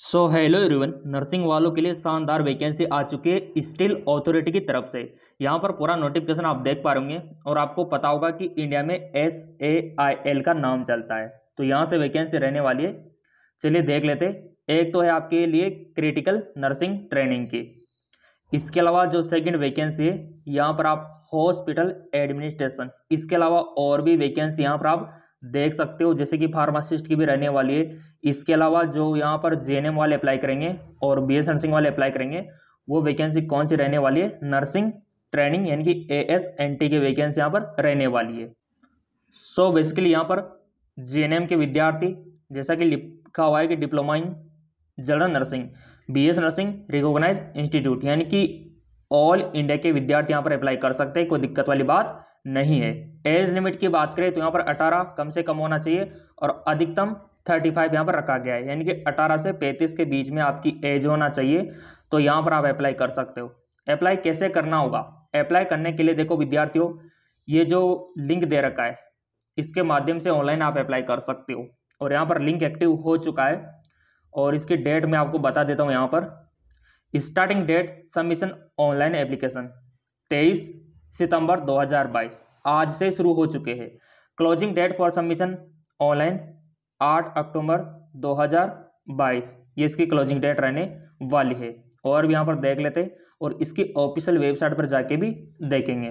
so hello everyone nursing वालों के लिए शानदार वैकेंसी आ चुकी है स्टील अथॉरिटी की तरफ से यहाँ पर पूरा नोटिफिकेशन आप देख पा रहे और आपको पता होगा कि इंडिया में एस ए आई एल का नाम चलता है तो यहाँ से वैकेंसी रहने वाली है चलिए देख लेते एक तो है आपके लिए क्रिटिकल नर्सिंग ट्रेनिंग की इसके अलावा जो सेकेंड वैकेंसी है यहाँ पर आप हॉस्पिटल एडमिनिस्ट्रेशन इसके अलावा और भी वैकेंसी यहाँ पर आप देख सकते हो जैसे कि फार्मासिस्ट की भी रहने वाली है इसके अलावा जो यहाँ पर जे वाले अप्लाई करेंगे और बी एस नर्सिंग वाले अप्लाई करेंगे वो वैकेंसी कौन सी रहने वाली है नर्सिंग ट्रेनिंग यानी कि ए एस एन टी की वैकेंसी यहाँ पर रहने वाली है सो so, बेसिकली यहाँ पर जे के विद्यार्थी जैसा कि लिखा हुआ है कि diploma in general nursing B S nursing recognise institute यानी कि ऑल इंडिया के विद्यार्थी यहाँ पर अप्लाई कर सकते हैं कोई दिक्कत वाली बात नहीं है एज लिमिट की बात करें तो यहाँ पर 18 कम से कम होना चाहिए और अधिकतम 35 फाइव यहाँ पर रखा गया है यानी कि 18 से 35 के बीच में आपकी एज होना चाहिए तो यहाँ पर आप अप्लाई कर सकते हो अप्लाई कैसे करना होगा अप्लाई करने के लिए देखो विद्यार्थियों ये जो लिंक दे रखा है इसके माध्यम से ऑनलाइन आप अप्लाई कर सकते हो और यहाँ पर लिंक एक्टिव हो चुका है और इसकी डेट मैं आपको बता देता हूँ यहाँ पर starting date submission online application तेईस सितंबर 2022 आज से शुरू हो चुके हैं closing date for submission online 8 अक्टूबर 2022 ये इसकी क्लोजिंग डेट रहने वाली है और भी यहाँ पर देख लेते और इसकी ऑफिशियल वेबसाइट पर जाके भी देखेंगे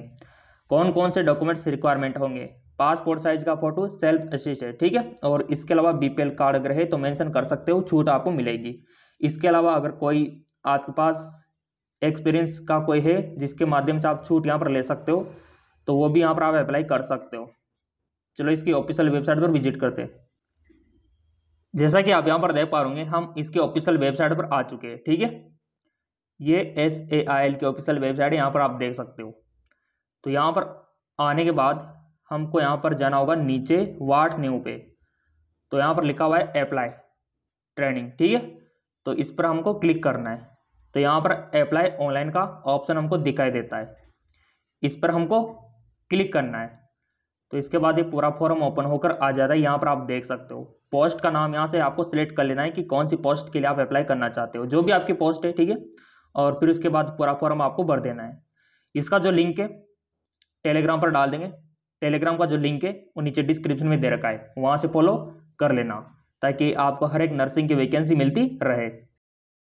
कौन कौन से डॉक्यूमेंट्स रिक्वायरमेंट होंगे पासपोर्ट साइज का फोटो सेल्फ असिस्ट है ठीक है और इसके अलावा बीपीएल कार्ड अगर है तो मेंशन कर सकते हो छूट आपको मिलेगी इसके अलावा अगर कोई आपके पास एक्सपीरियंस का कोई है जिसके माध्यम से आप छूट यहाँ पर ले सकते हो तो वो भी यहाँ पर आप अप्लाई कर सकते हो चलो इसकी ऑफिशियल वेबसाइट पर विजिट करते हैं जैसा कि आप यहाँ पर देख पा होंगे हम इसके ऑफिशियल वेबसाइट पर आ चुके हैं ठीक है ये एस ए आई एल की ऑफिशियल वेबसाइट है यहाँ पर आप देख सकते हो तो यहाँ पर आने के बाद हमको यहाँ पर जाना होगा नीचे वाट न्यू पे तो यहाँ पर लिखा हुआ है अप्लाई ट्रेनिंग ठीक है तो इस पर हमको क्लिक करना है तो यहाँ पर अप्लाई ऑनलाइन का ऑप्शन हमको दिखाई देता है इस पर हमको क्लिक करना है तो इसके बाद ये पूरा फॉर्म ओपन होकर आ जाता है यहाँ पर आप देख सकते हो पोस्ट का नाम यहाँ से आपको सिलेक्ट कर लेना है कि कौन सी पोस्ट के लिए आप अप्लाई करना चाहते हो जो भी आपकी पोस्ट है ठीक है और फिर उसके बाद पूरा फॉर्म आपको भर देना है इसका जो लिंक है टेलीग्राम पर डाल देंगे टेलीग्राम का जो लिंक है वो नीचे डिस्क्रिप्शन में दे रखा है वहाँ से फॉलो कर लेना ताकि आपको हर एक नर्सिंग की वैकेंसी मिलती रहे